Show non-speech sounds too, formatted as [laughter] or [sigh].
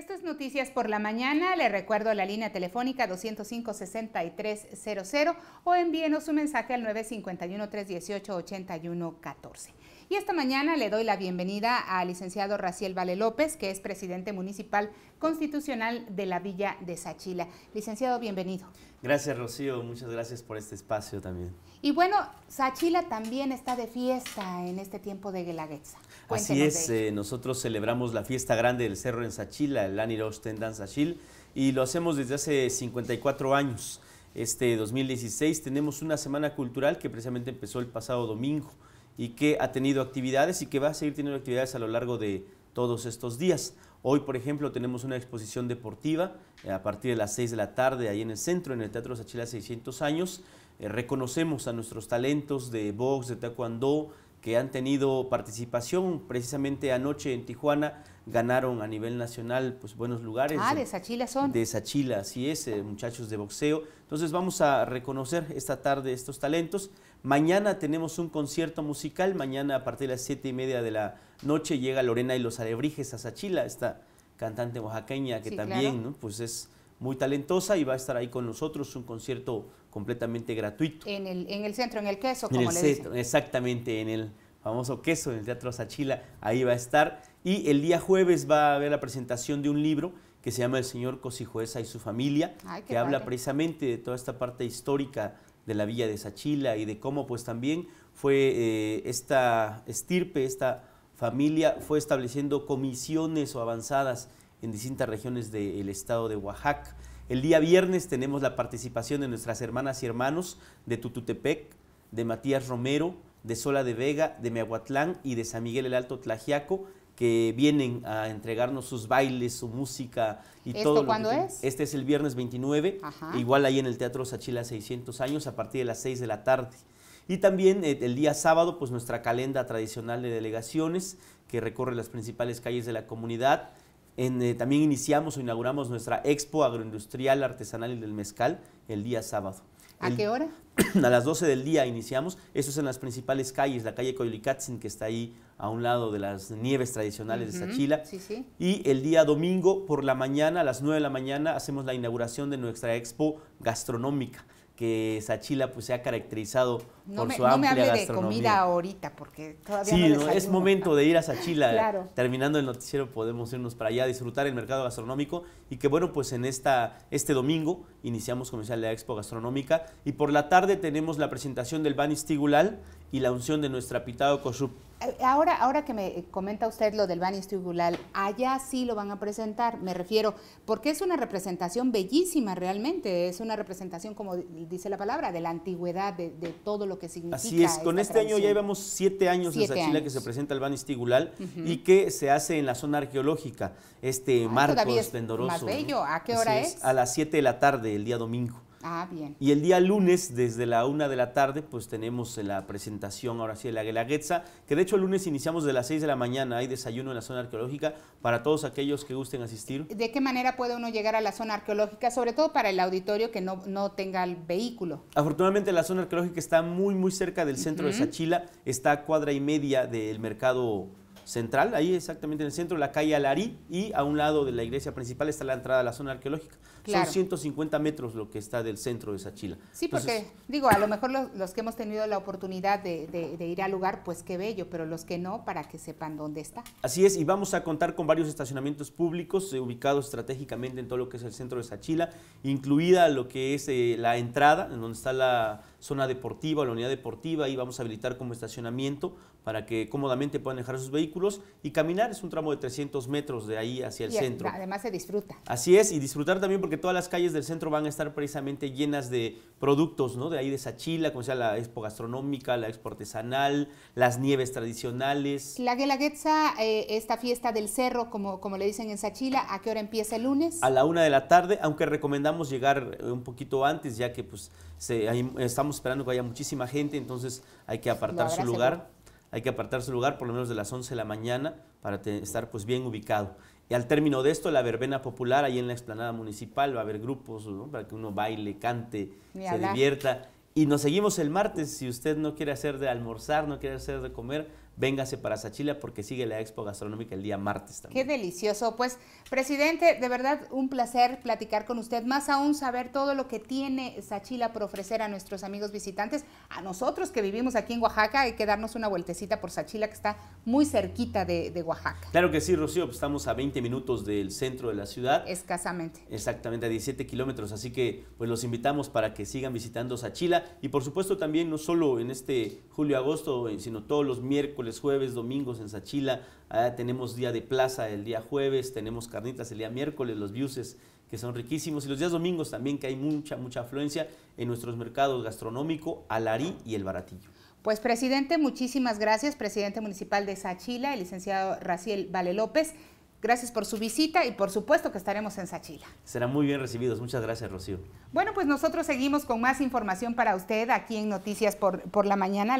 Esto es Noticias por la Mañana. Le recuerdo la línea telefónica 205-6300 o envíenos un mensaje al 951-318-8114. Y esta mañana le doy la bienvenida al licenciado Raciel Vale López, que es presidente municipal constitucional de la Villa de Sachila. Licenciado, bienvenido. Gracias, Rocío. Muchas gracias por este espacio también. Y bueno, Sachila también está de fiesta en este tiempo de Guelaguetza. Así es, eh, nosotros celebramos la fiesta grande del cerro en Sachila, el Anirosten Dan Sachil, y lo hacemos desde hace 54 años. Este 2016 tenemos una semana cultural que precisamente empezó el pasado domingo y que ha tenido actividades y que va a seguir teniendo actividades a lo largo de todos estos días. Hoy, por ejemplo, tenemos una exposición deportiva eh, a partir de las 6 de la tarde ahí en el centro, en el Teatro Sachila 600 años. Eh, reconocemos a nuestros talentos de box, de taekwondo, que han tenido participación precisamente anoche en Tijuana, ganaron a nivel nacional pues buenos lugares. Ah, de Sachila son. De Sachila, así es, eh, muchachos de boxeo. Entonces vamos a reconocer esta tarde estos talentos. Mañana tenemos un concierto musical, mañana a partir de las siete y media de la noche llega Lorena y los Alebrijes a Sachila, esta cantante oaxaqueña que también ¿no? pues es muy talentosa y va a estar ahí con nosotros, un concierto completamente gratuito. En el, en el centro, en el queso, como le Exactamente, en el famoso queso, en el Teatro Sachila, ahí va a estar. Y el día jueves va a haber la presentación de un libro que se llama El señor Cosijueza y su familia, que habla precisamente de toda esta parte histórica de la villa de Sachila y de cómo pues también fue eh, esta estirpe, esta familia fue estableciendo comisiones o avanzadas en distintas regiones del estado de Oaxaca. El día viernes tenemos la participación de nuestras hermanas y hermanos de Tututepec, de Matías Romero, de Sola de Vega, de Meahuatlán y de San Miguel el Alto Tlajiaco, que vienen a entregarnos sus bailes, su música y todo. ¿Esto cuándo es? Este es el viernes 29, igual ahí en el Teatro Sachila 600 años, a partir de las 6 de la tarde. Y también eh, el día sábado, pues nuestra calenda tradicional de delegaciones que recorre las principales calles de la comunidad eh, también iniciamos o inauguramos nuestra expo agroindustrial, artesanal y del mezcal el día sábado. ¿A qué hora? [clears throat] A las 12 del día iniciamos. Eso es en las principales calles, la calle Coyolicatzin, que está ahí a un lado de las nieves tradicionales de Sachila. Sí, Y el día domingo por la mañana, a las 9 de la mañana, hacemos la inauguración de nuestra expo gastronómica, que Sachila pues, se ha caracterizado no, me, me hable de comida ahorita, porque todavía no, Sí, es momento de ir a Sachila. Eh, terminando el noticiero podemos irnos para allá, a disfrutar el mercado gastronómico y que bueno, pues en esta, este domingo iniciamos comercial la Expo Gastronómica y por la tarde tenemos la presentación del Stigulal y la unción de nuestra Pitado Koshup. Eh, ahora, ahora que me eh, comenta usted lo del Stigulal, allá sí lo van a presentar, me refiero, porque es una representación bellísima realmente, es una representación, como dice la palabra, de la antigüedad, de, de todo lo Así es, con este año ya llevamos siete años en Sachila que se presenta el bano uh y que se hace en la zona arqueológica, este marco Marcos es ¿A qué hora es? A las siete de la tarde, el día domingo. Ah, bien. Y el día lunes, desde la una de la tarde, pues tenemos la presentación ahora sí de la Guelaguetza, que de hecho el lunes iniciamos de las 6 de la mañana, hay desayuno en la zona arqueológica para todos aquellos que gusten asistir. ¿De qué manera puede uno llegar a la zona arqueológica, sobre todo para el auditorio que no, tenga el vehículo? Afortunadamente la zona arqueológica está muy, muy cerca del centro de Sachila, está a cuadra y media del mercado central, ahí exactamente en el centro, la calle Alarí, y a un lado de la iglesia principal está la entrada a la zona arqueológica. Son 150 metros lo que está del centro de Sachila. Sí, porque, digo, a lo mejor los, que hemos tenido la oportunidad de, ir al lugar, pues qué bello, pero los que no, para que sepan dónde está. Así es, y vamos a contar con varios estacionamientos públicos eh, ubicados estratégicamente en todo lo que es el centro de Sachila, incluida lo que es eh, la entrada, en donde está la zona deportiva, la unidad deportiva, ahí vamos a habilitar como estacionamiento para que cómodamente puedan dejar sus vehículos y caminar es un tramo de 300 metros de ahí hacia el centro. Además se disfruta. Así es, y disfrutar también porque todas las calles del centro van a estar precisamente llenas de productos, ¿no? De ahí de Sachila, como sea la expo gastronómica, la expo artesanal, las nieves tradicionales. La Guelaguetza, eh, esta fiesta del cerro, como, como le dicen en Sachila, ¿a qué hora empieza el lunes? A la una de la tarde, aunque recomendamos llegar eh, un poquito antes, ya que pues se, estamos esperando que haya muchísima gente, entonces hay que apartar su lugar. Hay que apartar su lugar por lo menos de las 11 de la mañana para estar pues bien ubicado. Y al término de esto, la verbena popular ahí en la explanada municipal, va a haber grupos para que uno baile, cante, se divierta. Y nos seguimos el martes. Si usted no quiere hacer de almorzar, no quiere hacer de comer, véngase para Sachila porque sigue la expo gastronómica el día martes también. Qué delicioso. Pues, presidente, de verdad un placer platicar con usted, más aún saber todo lo que tiene Sachila por ofrecer a nuestros amigos visitantes, a nosotros que vivimos aquí en Oaxaca, hay que darnos una vueltecita por Sachila que está muy cerquita de, Oaxaca. Claro que sí, Rocío, pues estamos a 20 minutos del centro de la ciudad. Escasamente. Exactamente, a 17 kilómetros, así que pues los invitamos para que sigan visitando Sachila y por supuesto también no solo en este julio-agosto, sino todos los miércoles jueves, domingos en Sachila. Ah, tenemos día de plaza el día jueves, tenemos carnitas el día miércoles, los biuses que son riquísimos. Y los días domingos también que hay mucha, mucha afluencia en nuestros mercados gastronómico, Alarí y El Baratillo. Pues presidente, muchísimas gracias, presidente municipal de Sachila, el licenciado Raciel Vale López. Gracias por su visita y por supuesto que estaremos en Sachila. Serán muy bien recibidos. Muchas gracias, Rocío. Bueno, pues nosotros seguimos con más información para usted aquí en Noticias por, por la Mañana.